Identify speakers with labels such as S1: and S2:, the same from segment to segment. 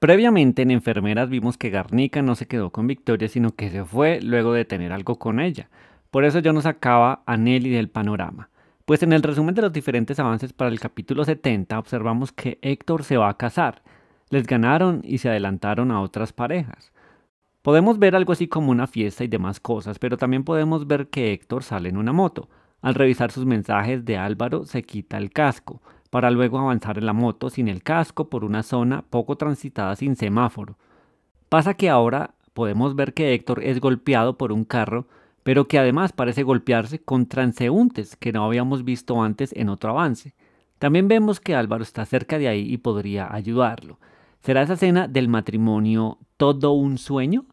S1: Previamente en Enfermeras vimos que Garnica no se quedó con Victoria, sino que se fue luego de tener algo con ella. Por eso yo nos sacaba a Nelly del panorama. Pues en el resumen de los diferentes avances para el capítulo 70 observamos que Héctor se va a casar. Les ganaron y se adelantaron a otras parejas. Podemos ver algo así como una fiesta y demás cosas, pero también podemos ver que Héctor sale en una moto. Al revisar sus mensajes de Álvaro se quita el casco para luego avanzar en la moto sin el casco por una zona poco transitada sin semáforo. Pasa que ahora podemos ver que Héctor es golpeado por un carro, pero que además parece golpearse con transeúntes que no habíamos visto antes en otro avance. También vemos que Álvaro está cerca de ahí y podría ayudarlo. ¿Será esa escena del matrimonio todo un sueño?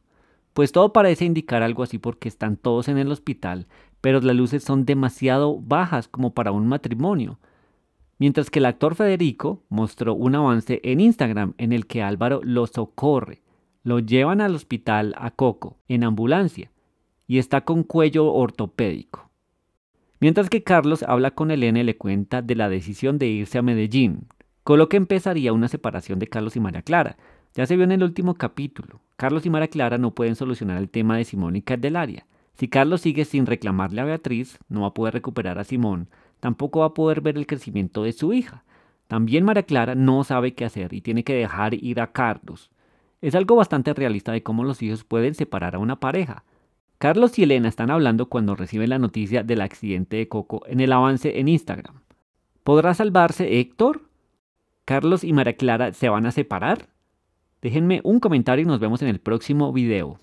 S1: Pues todo parece indicar algo así porque están todos en el hospital, pero las luces son demasiado bajas como para un matrimonio. Mientras que el actor Federico mostró un avance en Instagram en el que Álvaro lo socorre, lo llevan al hospital a Coco en ambulancia y está con cuello ortopédico. Mientras que Carlos habla con Elena y le cuenta de la decisión de irse a Medellín, con lo que empezaría una separación de Carlos y María Clara. Ya se vio en el último capítulo, Carlos y María Clara no pueden solucionar el tema de Simón y Candelaria. Si Carlos sigue sin reclamarle a Beatriz, no va a poder recuperar a Simón tampoco va a poder ver el crecimiento de su hija. También María Clara no sabe qué hacer y tiene que dejar ir a Carlos. Es algo bastante realista de cómo los hijos pueden separar a una pareja. Carlos y Elena están hablando cuando reciben la noticia del accidente de Coco en el avance en Instagram. ¿Podrá salvarse Héctor? ¿Carlos y María Clara se van a separar? Déjenme un comentario y nos vemos en el próximo video.